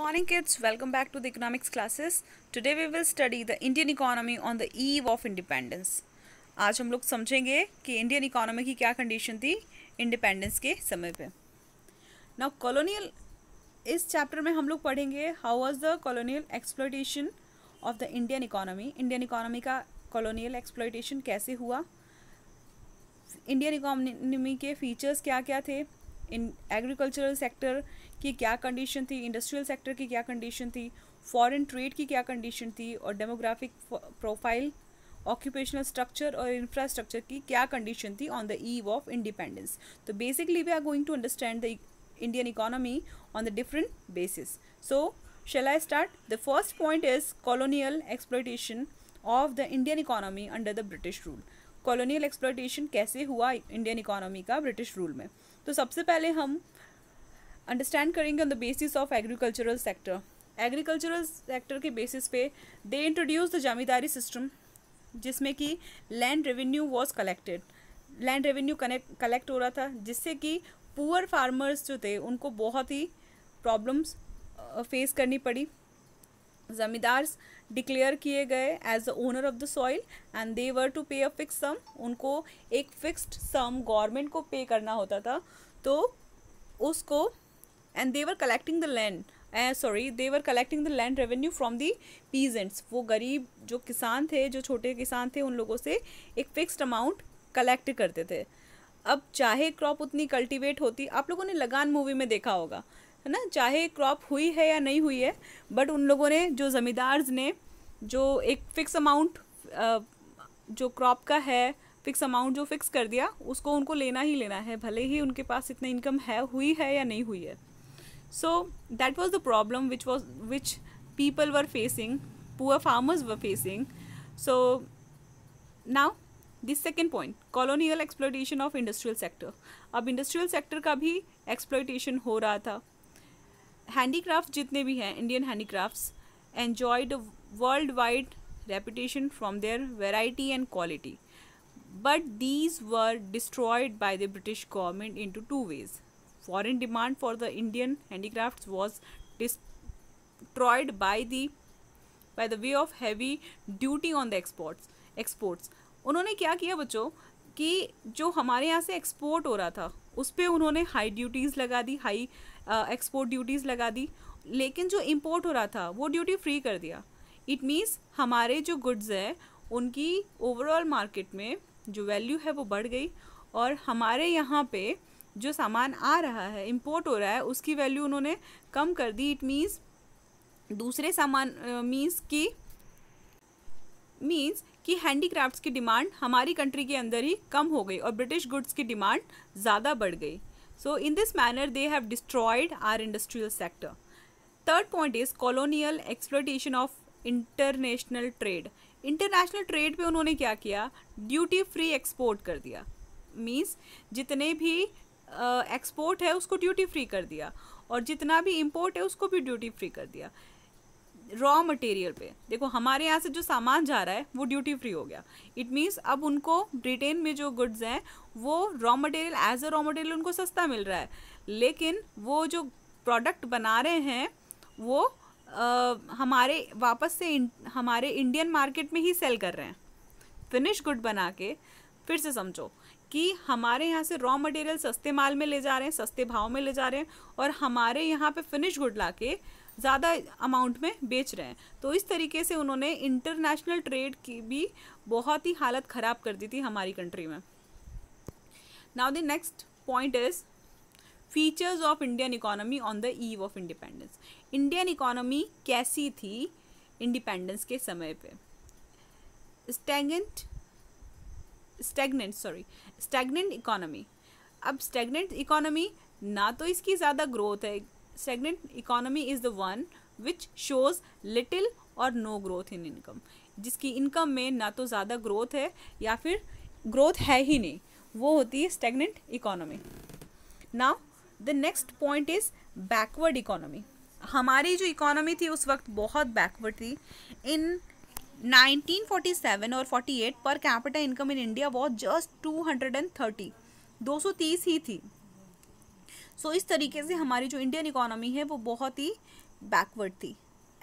Morning kids welcome back to the economics classes today we will study the Indian economy on the eve of independence आज हम लोग समझेंगे कि Indian economy की क्या condition थी इंडिपेंडेंस के समय पे नाउ कॉलोनियल इस चैप्टर में हम लोग पढ़ेंगे how was the colonial exploitation of the Indian economy Indian economy का कॉलोनियल एक्सप्लोइटेशन कैसे हुआ इंडियन इकोनॉमी के फीचर्स क्या क्या थे इन एग्रीकल्चरल सेक्टर की क्या कंडीशन थी इंडस्ट्रियल सेक्टर की क्या कंडीशन थी फॉरेन ट्रेड की क्या कंडीशन थी और डेमोग्राफिक प्रोफाइल ऑक्यूपेशनल स्ट्रक्चर और इंफ्रास्ट्रक्चर की क्या कंडीशन थी on the eve of independence तो basically we are going to understand the Indian economy on the different basis so shall I start the first point is colonial exploitation of the Indian economy under the British rule colonial exploitation कैसे हुआ Indian economy का British rule में तो सबसे पहले हम understand करेंगे on the basis of agricultural sector agricultural sector के बेसिस पे they introduce the zamindari system जिसमें कि land revenue was collected land revenue connect collect हो रहा था जिससे कि पुअर फार्मर्स जो थे उनको बहुत ही प्रॉब्लम्स फेस uh, करनी पड़ी जमींदार डिक्लेयर किए गए as the owner of the soil and they were to pay a fix सम उनको एक फिक्स्ड सम गवर्नमेंट को पे करना होता था तो उसको and they were collecting the land sorry they were collecting the land revenue from the peasants वो गरीब जो किसान थे जो छोटे किसान थे उन लोगों से एक फिक्स्ड अमाउंट कलेक्ट करते थे अब चाहे क्रॉप उतनी कल्टीवेट होती आप लोगों ने लगान मूवी में देखा होगा है ना चाहे क्रॉप हुई है या नहीं हुई है बट उन लोगों ने जो जमींदार्ज ने जो एक फ़िक्स अमाउंट जो क्रॉप का है फिक्स अमाउंट जो फिक्स कर दिया उसको उनको लेना ही लेना है भले ही उनके पास इतना इनकम है हुई है या नहीं हुई है so that was the problem which was which people were facing poor farmers were facing so now this second point colonial exploitation of industrial sector अब इंडस्ट्रियल सेक्टर का भी एक्सप्लोइटेशन हो रहा था हैंडीक्राफ्ट जितने भी हैं Indian handicrafts enjoyed world wide reputation from their variety and quality but these were destroyed by the British government in two two ways foreign demand for the Indian handicraft was destroyed by the by the way of heavy duty on the exports exports उन्होंने क्या किया बच्चों कि जो हमारे यहाँ से export हो रहा था उस पर उन्होंने हाई ड्यूटीज़ लगा दी हाई एक्सपोर्ट ड्यूटीज़ लगा दी लेकिन जो इम्पोर्ट हो रहा था वो ड्यूटी फ्री कर दिया इट मीन्स हमारे जो गुड्स हैं उनकी ओवरऑल मार्केट में जो वैल्यू है वो बढ़ गई और हमारे यहाँ पे जो सामान आ रहा है इम्पोर्ट हो रहा है उसकी वैल्यू उन्होंने कम कर दी इट मीन्स दूसरे सामान मीन्स की मीन्स कि हैंडीक्राफ्ट्स की डिमांड हमारी कंट्री के अंदर ही कम हो गई और ब्रिटिश गुड्स की डिमांड ज़्यादा बढ़ गई so in this manner they have destroyed our industrial sector third point is colonial exploitation of international trade international trade पे उन्होंने क्या किया ड्यूटी फ्री एक्सपोर्ट कर दिया मीन्स जितने भी एक्सपोर्ट uh, है उसको ड्यूटी फ्री कर दिया और जितना भी इम्पोर्ट है उसको भी ड्यूटी फ्री कर दिया रॉ मटेरियल पे देखो हमारे यहाँ से जो सामान जा रहा है वो ड्यूटी फ्री हो गया इट मीन्स अब उनको ब्रिटेन में जो गुड्स हैं वो raw material as a raw material उनको सस्ता मिल रहा है लेकिन वो जो प्रोडक्ट बना रहे हैं वो आ, हमारे वापस से इन, हमारे इंडियन मार्केट में ही सेल कर रहे हैं फिनिश गुड बना के फिर से समझो कि हमारे यहाँ से रॉ मटेरियल सस्ते माल में ले जा रहे हैं सस्ते भाव में ले जा रहे हैं और हमारे यहाँ पे फिनिश गुड ला के ज़्यादा अमाउंट में बेच रहे हैं तो इस तरीके से उन्होंने इंटरनेशनल ट्रेड की भी बहुत ही हालत ख़राब कर दी थी हमारी कंट्री में now the next point is features of Indian economy on the eve of independence Indian economy कैसी थी इंडिपेंडेंस के समय पे stagnant stagnant sorry stagnant economy अब स्टैगनेंट इकोनॉमी ना तो इसकी ज़्यादा ग्रोथ है stagnant economy is the one which shows little और नो ग्रोथ इन इनकम जिसकी इनकम में ना तो ज़्यादा ग्रोथ है या फिर ग्रोथ है ही नहीं वो होती है stagnant economy now the next point is backward economy हमारी जो इकोनॉमी थी उस वक्त बहुत बैकवर्ड थी इन 1947 और 48 पर कैपिटल इनकम इन इंडिया बहुत जस्ट 230 230 ही थी सो so, इस तरीके से हमारी जो इंडियन इकोनॉमी है वो बहुत ही बैकवर्ड थी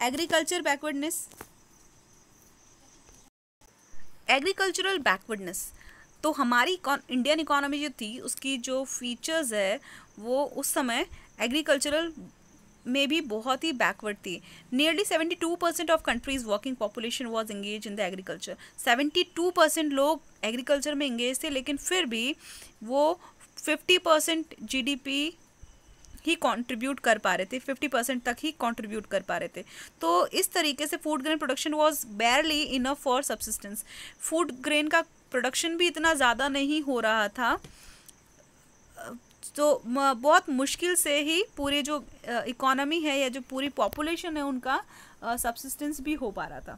एग्रीकल्चर बैकवर्डनेस एग्रीकल्चरल बैकवर्डनेस तो हमारी इंडियन इकोनॉमी जो थी उसकी जो फीचर्स है वो उस समय एग्रीकल्चरल में भी बहुत ही बैकवर्ड थी nearly seventy two percent of country's working population was engage in the agriculture seventy two percent लोग एग्रीकल्चर में इंगेज थे लेकिन फिर भी वो fifty percent G D P ही कंट्रीब्यूट कर पा रहे थे 50 परसेंट तक ही कंट्रीब्यूट कर पा रहे थे तो इस तरीके से food grain production was barely enough for subsistence food grain का प्रोडक्शन भी इतना ज़्यादा नहीं हो रहा था तो बहुत मुश्किल से ही पूरे जो इकोनॉमी है या जो पूरी पॉपुलेशन है उनका सब्सिस्टेंस भी हो पा रहा था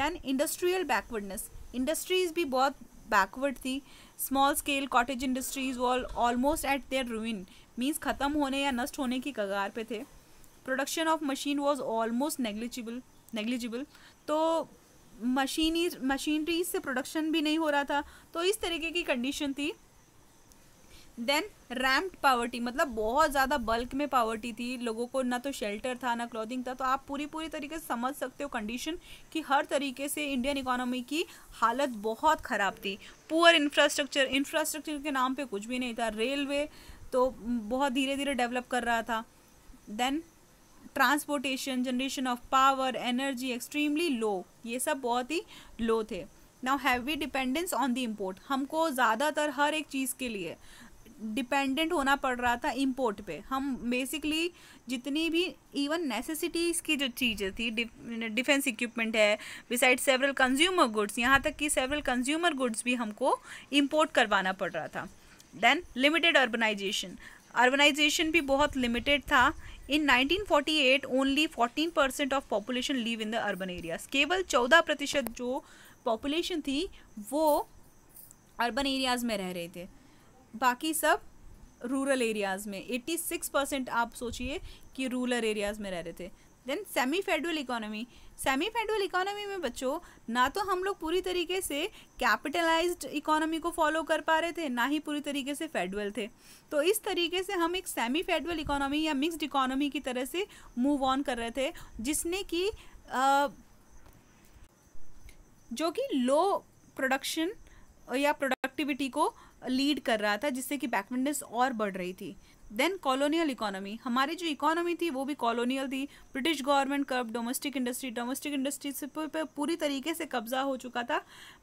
देन इंडस्ट्रियल बैकवर्डनेस इंडस्ट्रीज़ भी बहुत बैकवर्ड थी small scale cottage industries was almost at their ruin means ख़त्म होने या नष्ट होने की कगार पे थे production of machine was almost negligible negligible तो मशीनी मशीनरी से प्रोडक्शन भी नहीं हो रहा था तो इस तरीके की कंडीशन थी देन रैम्प्ड पावर्टी मतलब बहुत ज़्यादा बल्क में पावर्टी थी लोगों को ना तो शेल्टर था ना क्लॉथिंग था तो आप पूरी पूरी तरीके से समझ सकते हो कंडीशन कि हर तरीके से इंडियन इकोनॉमी की हालत बहुत ख़राब थी पुअर इंफ्रास्ट्रक्चर इंफ्रास्ट्रक्चर के नाम पे कुछ भी नहीं था रेलवे तो बहुत धीरे धीरे डेवलप कर रहा था then transportation generation of power energy extremely low ये सब बहुत ही लो थे now heavy dependence on the import हमको ज़्यादातर हर एक चीज़ के लिए डिपेंडेंट होना पड़ रहा था इम्पोर्ट पे हम बेसिकली जितनी भी इवन नेसेसिटीज़ की जो चीज़ें थी डिफेंस इक्विपमेंट है बिसाइड सेवरल कंज्यूमर गुड्स यहाँ तक कि सेवरल कंज्यूमर गुड्स भी हमको इम्पोर्ट करवाना पड़ रहा था देन लिमिटेड अर्बनाइजेशन अर्बनाइजेशन भी बहुत लिमिटेड था in 1948 only 14 percent of population live in the urban areas केवल 14 प्रतिशत जो पॉपुलेशन थी वो अर्बन एरियाज़ में रह रहे थे बाकी सब रूरल एरियाज़ में 86 परसेंट आप सोचिए कि रूरल एरियाज़ में रह रहे थे then semi federal economy semi federal economy में बच्चों ना तो हम लोग पूरी तरीके से कैपिटलाइज्ड इकोनॉमी को फॉलो कर पा रहे थे ना ही पूरी तरीके से फेडरल थे तो इस तरीके से हम एक सेमी फेडरल इकोनॉमी या मिक्स्ड इकोनॉमी की तरह से मूव ऑन कर रहे थे जिसने कि जो कि लो प्रोडक्शन या प्रोडक्टिविटी को लीड कर रहा था जिससे कि बैकवर्डनेस और बढ़ रही थी देन कॉलोनियल इकोनॉमी हमारी जो इकोनॉमी थी वो भी कॉलोनियल थी ब्रिटिश गवर्नमेंट कब डोमेस्टिक इंडस्ट्री डोमेस्टिक इंडस्ट्री से पूरी तरीके से कब्जा हो चुका था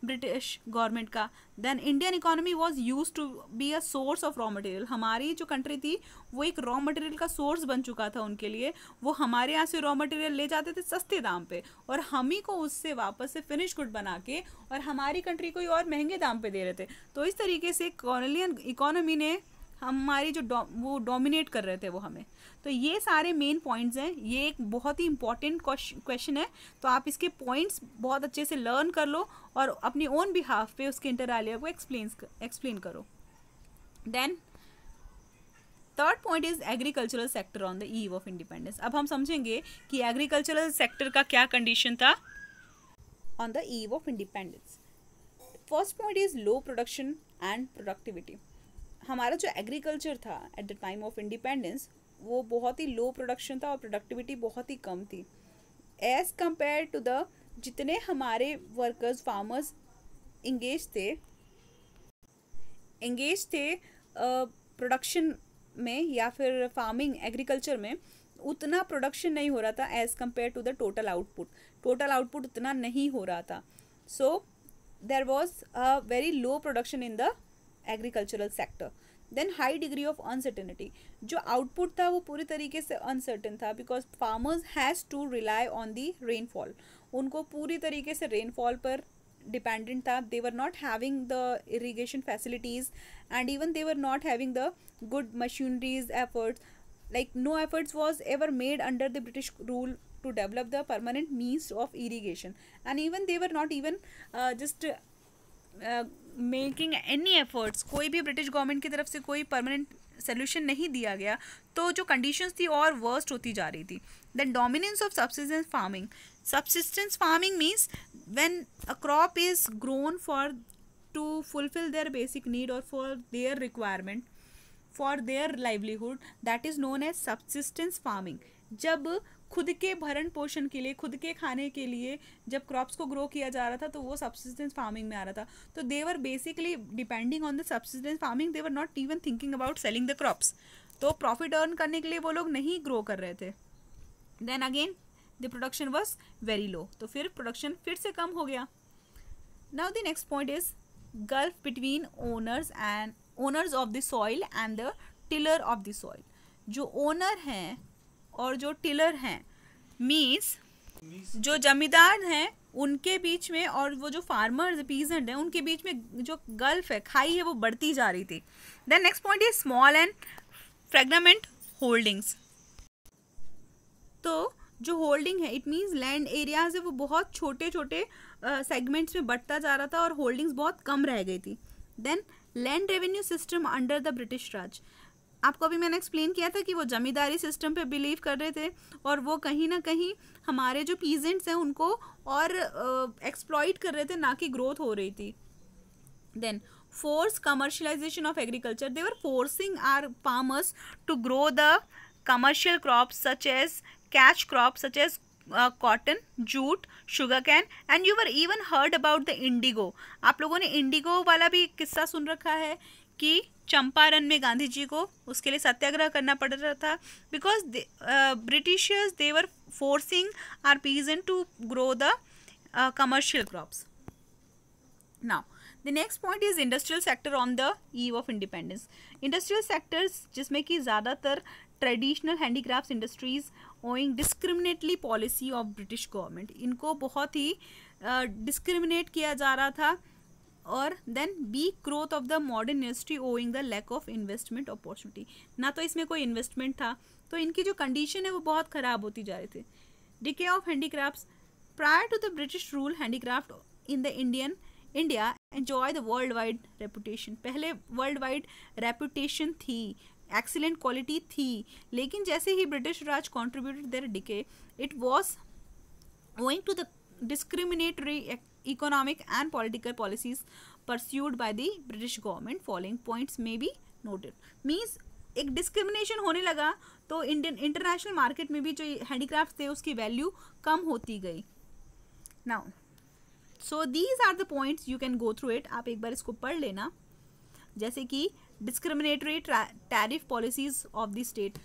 ब्रिटिश गवर्नमेंट का then Indian economy was use to be a source of raw material हमारी जो कंट्री थी वो एक रॉ मटेरियल का सोर्स बन चुका था उनके लिए वो हमारे यहाँ से रॉ मटेरियल ले जाते थे सस्ते दाम पे और हम ही को उससे वापस से फिनिश गुड बना के और हमारी कंट्री को और महंगे दाम पे दे रहे थे तो इस तरीके से कॉलोनियल इकोनॉमी ने हमारी जो डौ, वो डोमिनेट कर रहे थे वो हमें तो ये सारे मेन पॉइंट्स हैं ये एक बहुत ही इंपॉर्टेंट क्वेश्चन है तो आप इसके पॉइंट्स बहुत अच्छे से लर्न कर लो और अपने ओन बिहाफ पे उसके इंटरालिया को एक्सप्लेन एक्सप्लेन करो then third point is agricultural sector on the eve of independence अब हम समझेंगे कि एग्रीकल्चरल सेक्टर का क्या कंडीशन था on the eve of independence first point is low production and productivity हमारा जो एग्रीकल्चर था at the time of independence वो बहुत ही लो प्रोडक्शन था और प्रोडक्टिविटी बहुत ही कम थी एज़ कम्पेयर टू द जितने हमारे वर्कर्स फार्मर्स इंगेज थे इंगेज थे प्रोडक्शन में या फिर फार्मिंग एग्रीकल्चर में उतना प्रोडक्शन नहीं हो रहा था as compare to the total output total output उतना नहीं हो रहा था so there was a very low production in the agricultural sector then high degree of uncertainty जो आउटपुट था वो पूरी तरीके से अनसर्टेन था because farmers has to rely on the rainfall उनको पूरी तरीके से रेनफॉल पर डिपेंडेंट था they were not having the irrigation facilities and even they were not having the good machineries efforts like no efforts was ever made under the British rule to develop the permanent means of irrigation and even they were not even just making any efforts कोई भी British government की तरफ से कोई permanent solution नहीं दिया गया तो जो कंडीशंस थी और वर्स्ट होती जा रही थी then dominance of subsistence farming subsistence farming means when a crop is grown for to fulfil their basic need और for their requirement for their livelihood that is known as subsistence farming जब खुद के भरण पोषण के लिए खुद के खाने के लिए जब क्रॉप्स को ग्रो किया जा रहा था तो वो सब्सिस्टेंस फार्मिंग में आ रहा था तो they were basically depending on the subsistence farming they were not even thinking about selling the crops तो प्रॉफिट अर्न करने के लिए वो लोग नहीं ग्रो कर रहे थे then again the production was very low तो फिर प्रोडक्शन फिर से कम हो गया now the next point is gulf between owners and owners of the soil and the tiller of the soil जो ओनर हैं और जो टिलर हैं मीन्स जो जमींदार हैं उनके बीच में और वो जो फार्मर पीजेंट हैं उनके बीच में जो गल्फ है खाई है वो बढ़ती जा रही थी then next point is small and fragmented holdings तो जो होल्डिंग है इट मीन्स लैंड एरियाज है वो बहुत छोटे छोटे सेगमेंट्स में बढ़ता जा रहा था और होल्डिंग्स बहुत कम रह गई थी then land revenue system under the British Raj आपको अभी मैंने एक्सप्लेन किया था कि वो ज़मींदारी सिस्टम पे बिलीव कर रहे थे और वो कहीं ना कहीं हमारे जो पीजेंट्स हैं उनको और एक्सप्लॉइट uh, कर रहे थे ना कि ग्रोथ हो रही थी then force commercialisation of agriculture they were forcing our farmers to grow the commercial crop such as cash crop such as cotton jute sugar cane and you were even heard about the indigo आप लोगों ने Indigo वाला भी किस्सा सुन रखा है कि चंपारण में गांधी जी को उसके लिए सत्याग्रह करना पड़ रहा था because Britishers they were forcing our peasant to grow the commercial crops now the next point is industrial sector on the eve of independence industrial sectors जिसमें कि ज़्यादातर traditional handicraft industries owing discriminately policy of British government इनको बहुत ही discriminate uh, किया जा रहा था और then be growth of the modern industry owing the lack of investment opportunity ना तो इसमें कोई इन्वेस्टमेंट था तो इनकी जो कंडीशन है वो बहुत ख़राब होती जा रही थी decay of handicraft prior to the British rule handicraft in the Indian India enjoy the world wide reputation पहले वर्ल्ड वाइड रेपूटेशन थी एक्सीलेंट क्वालिटी थी लेकिन जैसे ही British Raj contributed their decay it was owing to the discriminatory economic and political policies pursued by the british government following points may be noted means एक discrimination होने लगा तो Indian international market में भी जो हैंडीक्राफ्ट थे उसकी वैल्यू कम होती गई now so these are the points you can go through it आप एक बार इसको पढ़ लेना जैसे कि discriminatory tariff policies of the state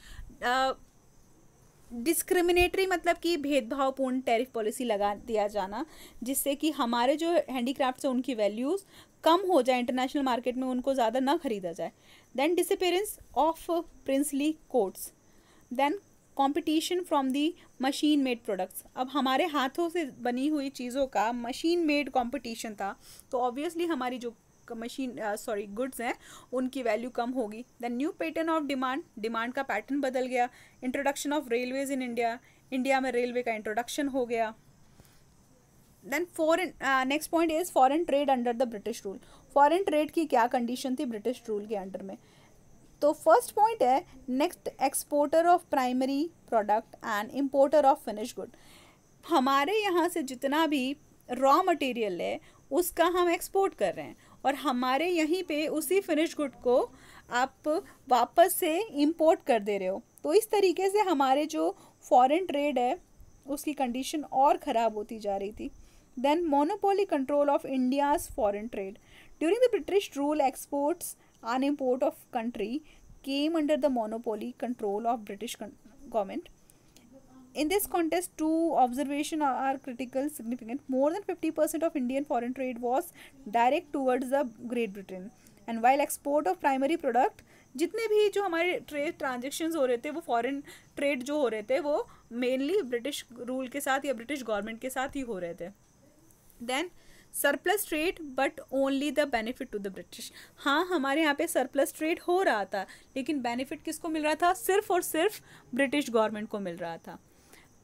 discriminatory मतलब कि भेदभावपूर्ण टैरिफ पॉलिसी लगा दिया जाना जिससे कि हमारे जो हैंडीक्राफ्ट्स हैं उनकी वैल्यूज़ कम हो जाए इंटरनेशनल मार्केट में उनको ज़्यादा ना खरीदा जाए then disappearance of princely courts then competition from the machine made products अब हमारे हाथों से बनी हुई चीज़ों का मशीन मेड कंपटीशन था तो ऑब्वियसली हमारी जो मशीन सॉरी गुड्स हैं उनकी वैल्यू कम होगी the new pattern of demand demand का पैटर्न बदल गया introduction of railways in India India में रेलवे का इंट्रोडक्शन हो गया then foreign next point is foreign trade under the British rule foreign trade की क्या कंडीशन थी ब्रिटिश रूल के अंडर में तो फर्स्ट पॉइंट है next exporter of primary product and importer of finish good हमारे यहाँ से जितना भी रॉ मटेरियल है उसका हम एक्सपोर्ट कर रहे हैं और हमारे यहीं पे उसी फिनिश गुड को आप वापस से इंपोर्ट कर दे रहे हो तो इस तरीके से हमारे जो फॉरेन ट्रेड है उसकी कंडीशन और ख़राब होती जा रही थी then monopoly control of India's foreign trade during the British rule exports and import of country came under the monopoly control of British government in this two two observation are critical significant more than 50% of indian foreign trade was direct towards the great britain and while export of primary product जितने भी जो हमारे trade transactions हो रहे थे वो foreign trade जो हो रहे थे वो मेनली ब्रिटिश रूल के साथ या ब्रिटिश गवर्नमेंट के साथ ही हो रहे थे then surplus trade but only the benefit to the British हाँ हमारे यहाँ पे सरप्लस ट्रेड हो रहा था लेकिन बेनिफिट किसको मिल रहा था सिर्फ और सिर्फ ब्रिटिश गवर्नमेंट को मिल रहा था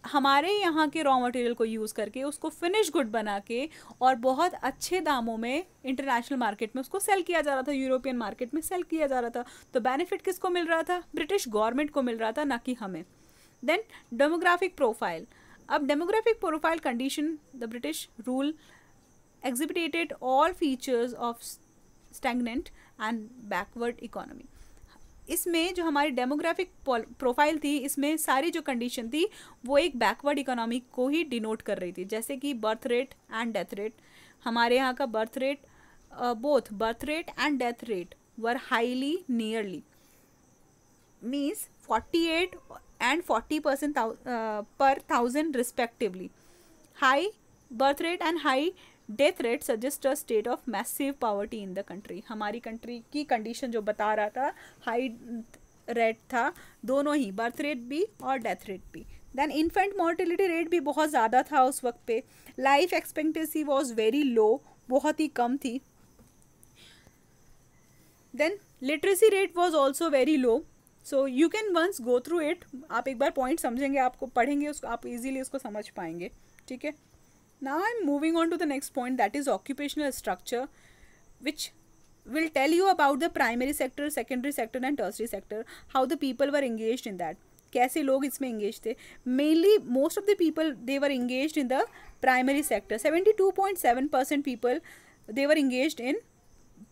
हमारे यहाँ के रॉ मटेरियल को यूज़ करके उसको फिनिश गुड बना के और बहुत अच्छे दामों में इंटरनेशनल मार्केट में उसको सेल किया जा रहा था यूरोपियन मार्केट में सेल किया जा रहा था तो बेनिफिट किसको मिल रहा था ब्रिटिश गवर्नमेंट को मिल रहा था ना कि हमें देन डेमोग्राफिक प्रोफाइल अब demographic profile condition the British rule exhibited all features of stagnant and backward economy इसमें जो हमारी डेमोग्राफिक प्रोफाइल थी इसमें सारी जो कंडीशन थी वो एक बैकवर्ड इकोनॉमी को ही डिनोट कर रही थी जैसे कि birth rate and death rate हमारे यहाँ का birth rate both birth rate and death rate were highly nearly means forty eight and forty percent per thousand respectively high birth rate and high death rate suggest a state of massive poverty in the country हमारी country की condition जो बता रहा था high rate था दोनों ही birth rate भी और डेथ रेट भी देन इन्फेंट मोर्टिलिटी रेट भी बहुत ज़्यादा था उस वक्त पे life expectancy was very low बहुत ही कम थी then literacy rate was also very low so you can once go through it आप एक बार पॉइंट समझेंगे आपको पढ़ेंगे उसको आप इजीली उसको समझ पाएंगे ठीक है Now I'm moving on to the next point that is occupational structure which will tell you about the primary sector, secondary sector and tertiary sector, how the people were engaged in that. कैसे लोग इसमें engage थे Mainly most of the people they were engaged in the primary sector. 72.7% people they were engaged in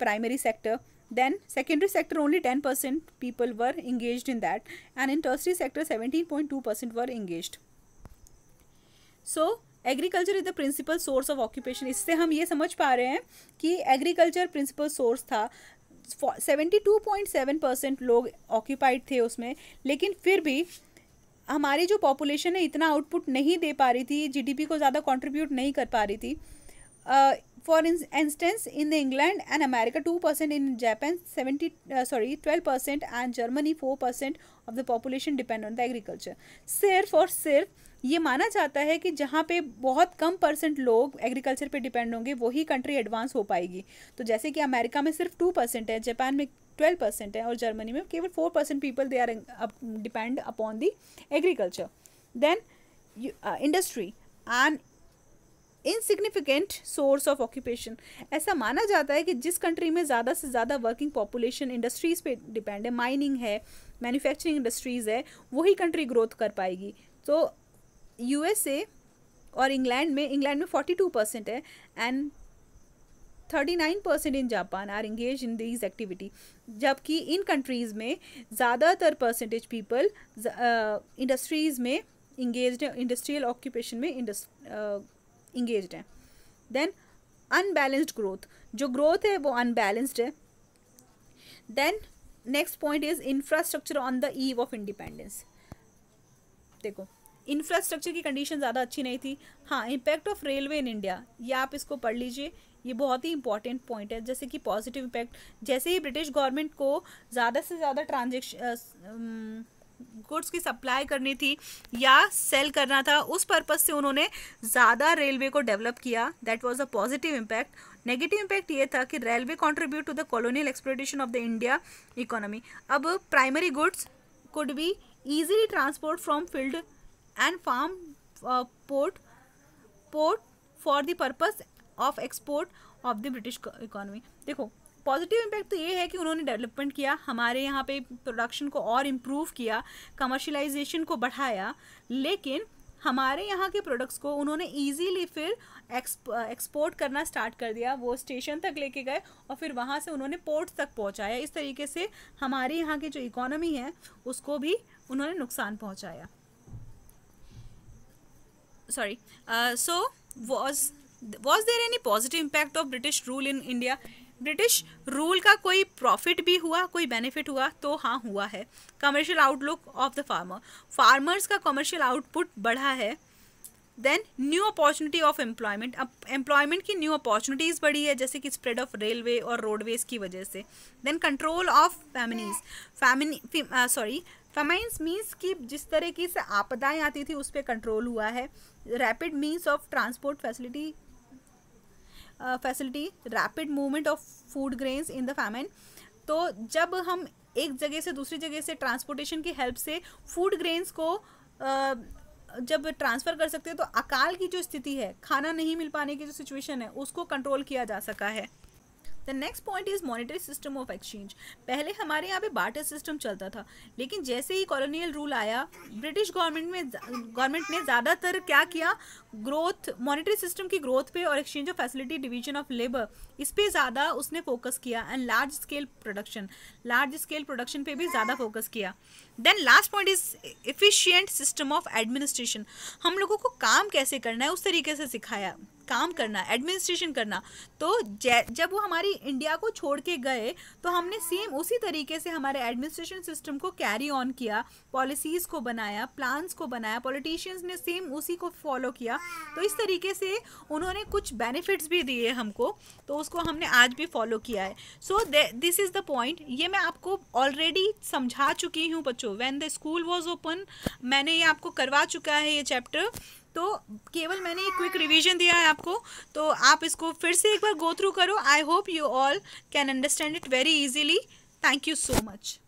primary sector. then secondary sector only 10% people were engaged in that and in tertiary sector 17.2% were engaged so agriculture is the principal source of occupation इससे हम ये समझ पा रहे हैं कि agriculture principal source था seventy two point seven percent लोग ऑक्यूपाइड थे उसमें लेकिन फिर भी हमारी जो पॉपुलेशन है इतना आउटपुट नहीं दे पा रही थी जीडीपी को ज़्यादा कंट्रीब्यूट नहीं कर पा रही थी for instance in England and America two percent in Japan seventy sorry twelve percent and Germany four percent of the population depend on the agriculture सिर्फ और सिर्फ ये माना जाता है कि जहाँ पे बहुत कम परसेंट लोग एग्रीकल्चर पे डिपेंड होंगे वही कंट्री एडवांस हो पाएगी तो जैसे कि अमेरिका में सिर्फ टू परसेंट है जापान में ट्वेल्व परसेंट है और जर्मनी में केवल four percent people they are depend upon the agriculture then industry an insignificant source of occupation ऐसा माना जाता है कि जिस कंट्री में ज़्यादा से ज़्यादा वर्किंग पॉपुलेशन इंडस्ट्रीज़ पे डिपेंड है माइनिंग है मैन्युफैक्चरिंग इंडस्ट्रीज़ है वही कंट्री ग्रोथ कर पाएगी तो यूएसए और इंग्लैंड में इंग्लैंड में फोर्टी टू परसेंट है and thirty nine percent in Japan are engage in these activity जबकि इन कंट्रीज़ में ज़्यादातर परसेंटेज पीपल इंडस्ट्रीज़ में इंगेज हैं इंडस्ट्रियल ऑक्यूपेशन में इंगेज uh, हैं देन अनबैलेंस्ड ग्रोथ जो ग्रोथ है वो अनबैलेंस्ड है then next point is infrastructure on the eve of independence देखो इंफ्रास्ट्रक्चर की कंडीशन ज़्यादा अच्छी नहीं थी हाँ impact of railway in India ये आप इसको पढ़ लीजिए ये बहुत ही इंपॉर्टेंट पॉइंट है जैसे कि पॉजिटिव इम्पैक्ट जैसे ही ब्रिटिश गवर्नमेंट को ज़्यादा से ज़्यादा ट्रांजेक्शन गुड्स की सप्लाई करनी थी या सेल करना था उस पर्पज़ से उन्होंने ज़्यादा रेलवे को डेवलप किया that was a positive impact negative impact ये था कि railway contribute to the colonial exploitation of the India economy अब primary goods could be easily transport from field and farm port port for the the of export of the British economy देखो positive impact तो ये है कि उन्होंने development किया हमारे यहाँ पे प्रोडक्शन को और इम्प्रूव किया कमर्शलाइजेशन को बढ़ाया लेकिन हमारे यहाँ के प्रोडक्ट्स को उन्होंने ईजीली फिर एक्सपोर्ट करना स्टार्ट कर दिया वो स्टेशन तक लेके गए और फिर वहाँ से उन्होंने पोर्ट तक पहुँचाया इस तरीके से हमारे यहाँ की जो इकोनॉमी है उसको भी उन्होंने नुकसान पहुँचाया sorry uh, so was was there any positive impact of british rule in india British rule का कोई प्रॉफिट भी हुआ कोई बेनिफिट हुआ तो हाँ हुआ है commercial outlook of the farmer farmers का कमर्शियल आउटपुट बढ़ा है then new opportunity of employment अब एम्प्लॉयमेंट की न्यू अपॉर्चुनिटीज़ बढ़ी है जैसे कि स्प्रेड ऑफ रेलवे और रोडवेज की वजह से then control of families family sorry famines means कि जिस तरह की से आपदाएं आती थी उस पर कंट्रोल हुआ है rapid means of transport facility facility rapid movement of food grains in the famine तो जब हम एक जगह से दूसरी जगह से ट्रांसपोर्टेशन की हेल्प से फूड ग्रेन्स को uh, जब ट्रांसफ़र कर सकते हैं तो अकाल की जो स्थिति है खाना नहीं मिल पाने की जो सिचुएशन है उसको कंट्रोल किया जा सका है the next point is monetary system of exchange पहले हमारे यहाँ पे बार्टर सिस्टम चलता था लेकिन जैसे ही कॉलोनियल रूल आया ब्रिटिश गवर्नमेंट में गवर्नमेंट ने ज़्यादातर क्या किया ग्रोथ मॉनिटरी सिस्टम की ग्रोथ पे और exchange of facility division of labour इस पर ज़्यादा उसने फोकस किया and large scale production large scale production पे भी ज़्यादा फोकस किया then last point is efficient system of administration हम लोगों को काम कैसे करना है उस तरीके से सिखाया काम करना एडमिनिस्ट्रेशन करना तो जब वो हमारी इंडिया को छोड़ के गए तो हमने सेम उसी तरीके से हमारे एडमिनिस्ट्रेशन सिस्टम को कैरी ऑन किया पॉलिसीज़ को बनाया प्लान्स को बनाया पॉलिटिशियंस ने सेम उसी को फॉलो किया तो इस तरीके से उन्होंने कुछ बेनिफिट्स भी दिए हमको तो उसको हमने आज भी फॉलो किया है so this is the point ये मैं आपको ऑलरेडी समझा चुकी हूँ बच्चों बच्चों when the school was open मैंने ये आपको करवा चुका है ये चैप्टर तो केवल मैंने एक क्विक रिवीजन दिया है आपको तो आप इसको फिर से एक बार गो थ्रू करो I hope you all can understand it very easily thank you so much